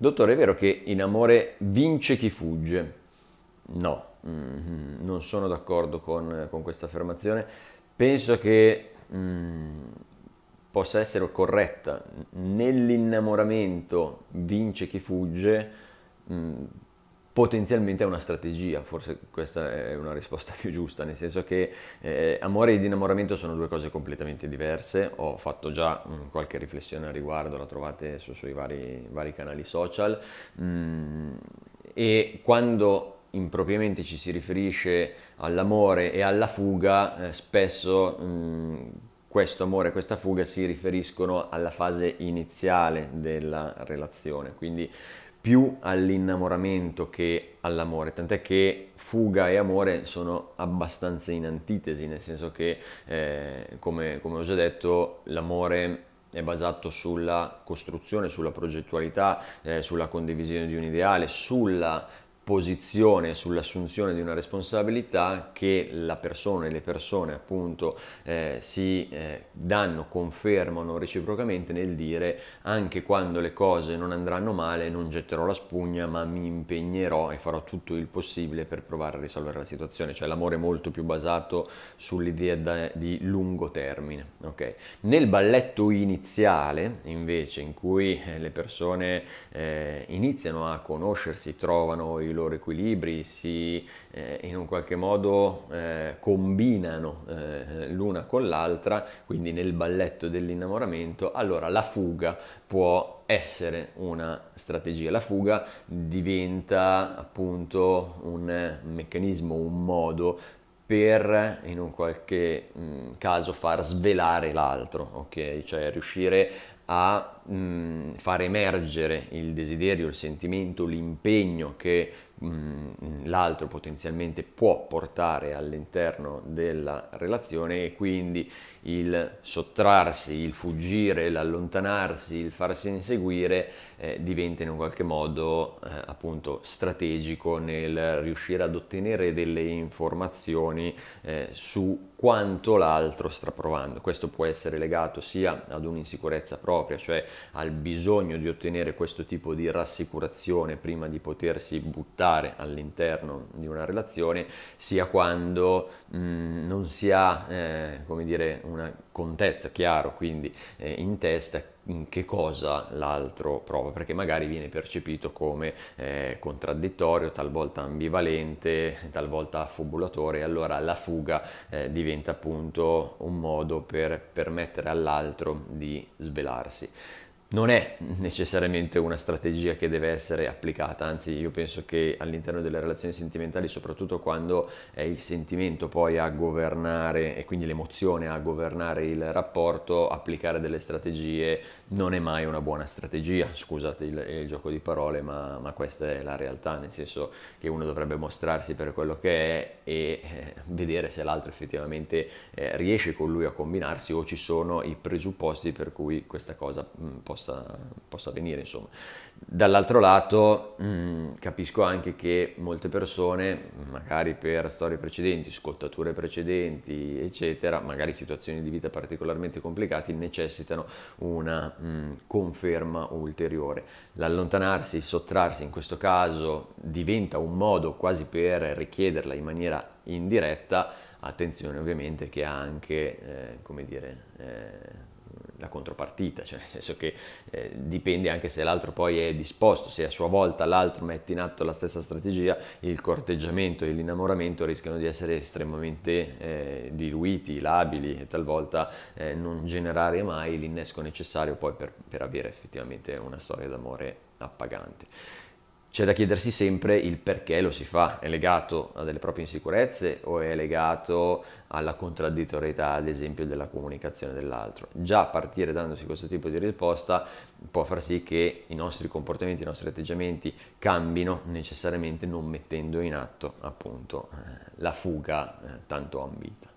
Dottore, è vero che in amore vince chi fugge? No, mm, non sono d'accordo con, con questa affermazione. Penso che mm, possa essere corretta. Nell'innamoramento vince chi fugge. Mm, potenzialmente è una strategia, forse questa è una risposta più giusta, nel senso che eh, amore ed innamoramento sono due cose completamente diverse, ho fatto già mh, mm, qualche riflessione al riguardo, la trovate su, sui vari, vari, canali social mh, mm, e quando impropriamente ci si riferisce all'amore e alla fuga, eh, spesso mh, mm, questo amore e questa fuga si riferiscono alla fase iniziale della relazione, quindi più all'innamoramento che all'amore, tant'è che fuga e amore sono abbastanza in antitesi, nel senso che, eh, come, come ho già detto, l'amore è basato sulla costruzione, sulla progettualità, eh, sulla condivisione di un ideale, sulla posizione sull'assunzione di una responsabilità che la persona e le persone appunto eh, si eh, danno, confermano reciprocamente nel dire anche quando le cose non andranno male non getterò la spugna ma mi impegnerò e farò tutto il possibile per provare a risolvere la situazione, cioè l'amore è molto più basato sull'idea da, di lungo termine. Okay? Nel balletto iniziale invece in cui eh, le persone eh, iniziano a conoscersi, trovano il loro equilibri, si eh, in un qualche modo eh, combinano eh, l'una con l'altra, quindi nel balletto dell'innamoramento, allora la fuga può essere una strategia. La fuga diventa appunto un meccanismo, un modo per in un qualche mh, mm, caso far svelare l'altro, ok? Cioè riuscire a mh, mm, far emergere il desiderio, il sentimento, l'impegno che mh, mm, l'altro potenzialmente può portare all'interno della relazione e quindi il sottrarsi, il fuggire, l'allontanarsi, il farsi inseguire eh, diventa in un qualche modo eh, appunto strategico nel riuscire ad ottenere delle informazioni eh, su quanto l'altro sta provando. Questo può essere legato sia ad un'insicurezza propria propria, cioè al bisogno di ottenere questo tipo di rassicurazione prima di potersi buttare all'interno di una relazione, sia quando mh, mm, non si ha, eh, come dire, una contezza, chiaro, quindi eh, in testa in che cosa l'altro prova, perché magari viene percepito come eh, contraddittorio, talvolta ambivalente, talvolta affobulatore, e allora la fuga eh, diventa appunto un modo per permettere all'altro di svelarsi non è necessariamente una strategia che deve essere applicata, anzi io penso che all'interno delle relazioni sentimentali, soprattutto quando è il sentimento poi a governare e quindi l'emozione a governare il rapporto, applicare delle strategie non è mai una buona strategia, scusate il, il gioco di parole, ma, ma, questa è la realtà, nel senso che uno dovrebbe mostrarsi per quello che è e eh, vedere se l'altro effettivamente eh, riesce con lui a combinarsi o ci sono i presupposti per cui questa cosa mh, mm, possa possa, possa avvenire. Insomma. Dall'altro lato mh, mm, capisco anche che molte persone, magari per storie precedenti, scottature precedenti, eccetera, magari situazioni di vita particolarmente complicate, necessitano una mh, mm, conferma ulteriore. L'allontanarsi, sottrarsi in questo caso diventa un modo quasi per richiederla in maniera indiretta attenzione ovviamente che ha anche eh, come dire, eh, la contropartita, cioè nel senso che eh, dipende anche se l'altro poi è disposto, se a sua volta l'altro mette in atto la stessa strategia, il corteggiamento e l'innamoramento rischiano di essere estremamente eh, diluiti, labili e talvolta eh, non generare mai l'innesco necessario poi per, per avere effettivamente una storia d'amore appagante. C'è da chiedersi sempre il perché lo si fa, è legato a delle proprie insicurezze o è legato alla contraddittorietà, ad esempio, della comunicazione dell'altro. Già partire dandosi questo tipo di risposta può far sì che i nostri comportamenti, i nostri atteggiamenti cambino necessariamente non mettendo in atto appunto eh, la fuga eh, tanto ambita.